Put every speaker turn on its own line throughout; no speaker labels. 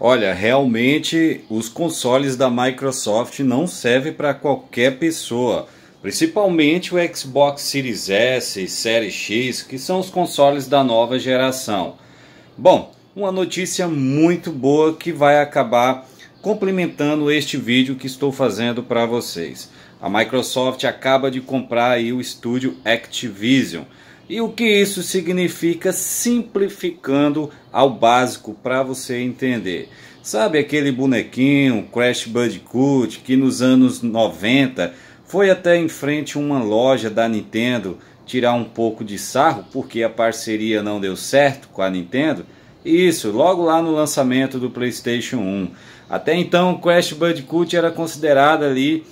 Olha, realmente os consoles da Microsoft não servem para qualquer pessoa, principalmente o Xbox Series S e Series X, que são os consoles da nova geração. Bom, uma notícia muito boa que vai acabar complementando este vídeo que estou fazendo para vocês. A Microsoft acaba de comprar o estúdio Activision. E o que isso significa simplificando ao básico para você entender? Sabe aquele bonequinho Crash Bandicoot que nos anos 90 foi até em frente a uma loja da Nintendo tirar um pouco de sarro porque a parceria não deu certo com a Nintendo? Isso, logo lá no lançamento do PlayStation 1. Até então, Crash Bandicoot era considerado ali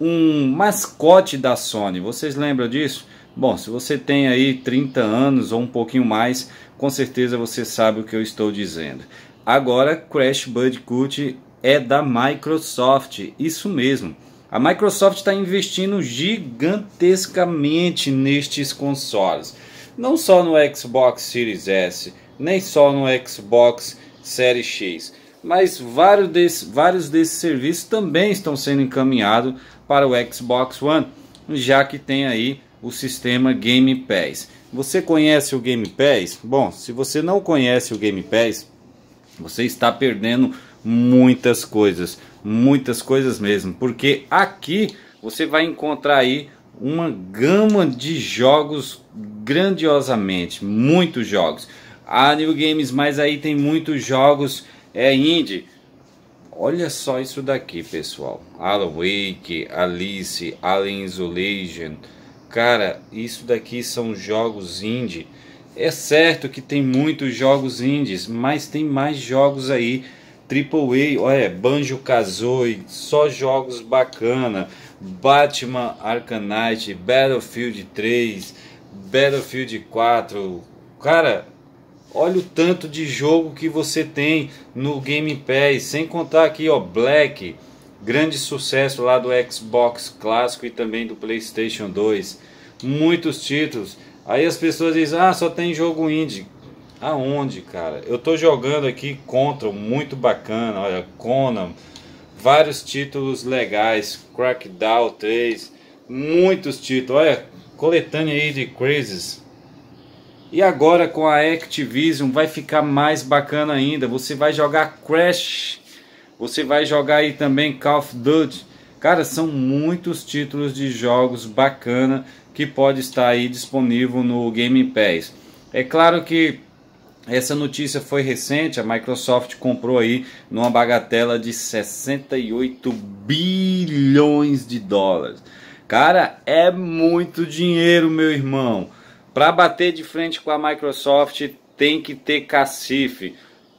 um mascote da Sony. Vocês lembram disso? Bom, se você tem aí 30 anos ou um pouquinho mais, com certeza você sabe o que eu estou dizendo. Agora, Crash Bandicoot é da Microsoft, isso mesmo. A Microsoft está investindo gigantescamente nestes consoles. Não só no Xbox Series S, nem só no Xbox Series X, mas vários desses, vários desses serviços também estão sendo encaminhados para o Xbox One, já que tem aí o sistema Game Pass. Você conhece o Game Pass? Bom, se você não conhece o Game Pass, você está perdendo muitas coisas, muitas coisas mesmo, porque aqui você vai encontrar aí uma gama de jogos grandiosamente, muitos jogos. A New Games, mas aí tem muitos jogos é indie. Olha só isso daqui, pessoal. Alan Wake, Alice, Alien Isolation, Cara, isso daqui são jogos indie. É certo que tem muitos jogos indies, mas tem mais jogos aí. Triple A, olha, Banjo Kazooie, só jogos bacana. Batman Arkham Knight, Battlefield 3, Battlefield 4. Cara, olha o tanto de jogo que você tem no Game Pass, sem contar aqui, ó, Black. Grande sucesso lá do Xbox clássico e também do PlayStation 2. Muitos títulos. Aí as pessoas dizem: "Ah, só tem jogo indie". Aonde, cara? Eu tô jogando aqui contra muito bacana, olha, Conan, vários títulos legais, Crackdown 3, muitos títulos. Olha, coletânea aí de crazes. E agora com a Activision vai ficar mais bacana ainda. Você vai jogar Crash você vai jogar aí também Call of Duty. Cara, são muitos títulos de jogos bacana que pode estar aí disponível no Game Pass. É claro que essa notícia foi recente, a Microsoft comprou aí numa bagatela de 68 bilhões de dólares. Cara, é muito dinheiro, meu irmão. Para bater de frente com a Microsoft tem que ter cacife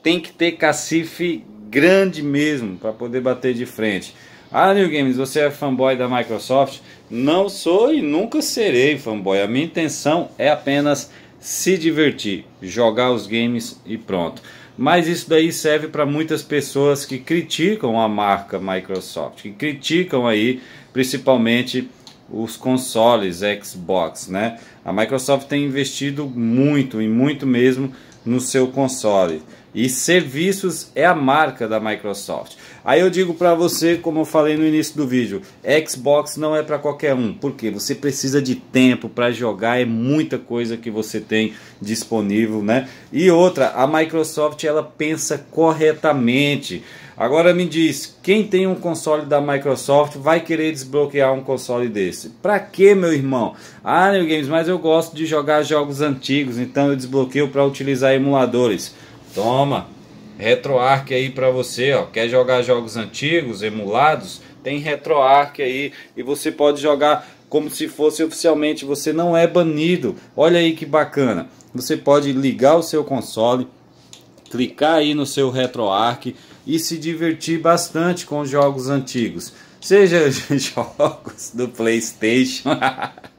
tem que ter cacife grande mesmo para poder bater de frente. Ah, New Games, você é fanboy da Microsoft? Não sou e nunca serei fanboy. A minha intenção é apenas se divertir, jogar os games e pronto. Mas isso daí serve para muitas pessoas que criticam a marca Microsoft, que criticam aí principalmente os consoles Xbox, né? A Microsoft tem investido muito e muito mesmo no seu console. E serviços é a marca da Microsoft. Aí eu digo para você, como eu falei no início do vídeo, Xbox não é para qualquer um, porque você precisa de tempo para jogar, é muita coisa que você tem disponível, né? E outra, a Microsoft ela pensa corretamente. Agora me diz, quem tem um console da Microsoft vai querer desbloquear um console desse? Pra que, meu irmão? Ah, New Games, mas eu gosto de jogar jogos antigos, então eu desbloqueio para utilizar emuladores. Toma. RetroArch aí para você, ó. Quer jogar jogos antigos, emulados? Tem RetroArch aí e você pode jogar como se fosse oficialmente, você não é banido. Olha aí que bacana. Você pode ligar o seu console, clicar aí no seu RetroArch e se divertir bastante com jogos antigos. Seja jogos do PlayStation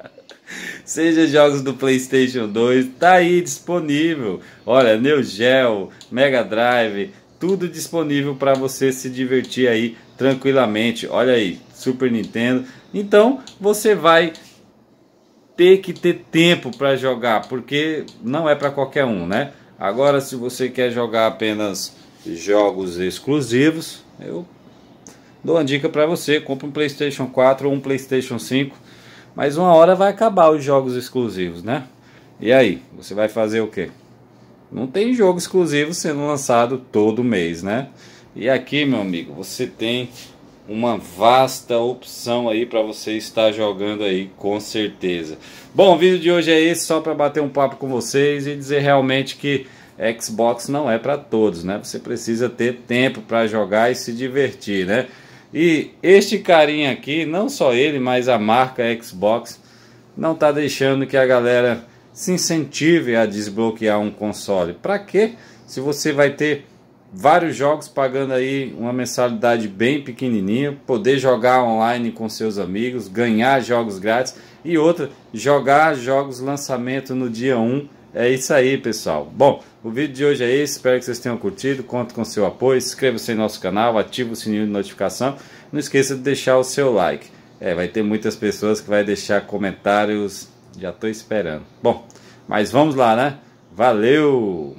seja jogos do PlayStation 2, tá aí disponível. Olha, Neo Geo, Mega Drive, tudo disponível para você se divertir aí tranquilamente. Olha aí, Super Nintendo. Então, você vai ter que ter tempo para jogar, porque não é para qualquer um, né? Agora, se você quer jogar apenas jogos exclusivos, eu dou uma dica para você, compra um PlayStation 4 ou um PlayStation 5 mas uma hora vai acabar os jogos exclusivos, né? E aí, você vai fazer o quê? Não tem jogo exclusivo sendo lançado todo mês, né? E aqui, meu amigo, você tem uma vasta opção aí para você estar jogando aí, com certeza. Bom, o vídeo de hoje é esse, só para bater um papo com vocês e dizer realmente que Xbox não é para todos, né? Você precisa ter tempo para jogar e se divertir, né? E este carinha aqui, não só ele, mas a marca Xbox, não está deixando que a galera se incentive a desbloquear um console. Para quê? Se você vai ter vários jogos pagando aí uma mensalidade bem pequenininha, poder jogar online com seus amigos, ganhar jogos grátis e outra, jogar jogos lançamento no dia 1 é isso aí, pessoal. Bom, o vídeo de hoje é esse. Espero que vocês tenham curtido. Conto com seu apoio. Inscreva-se em nosso canal, ative o sininho de notificação. Não esqueça de deixar o seu like. É, vai ter muitas pessoas que vai deixar comentários. Já estou esperando. Bom, mas vamos lá, né? Valeu!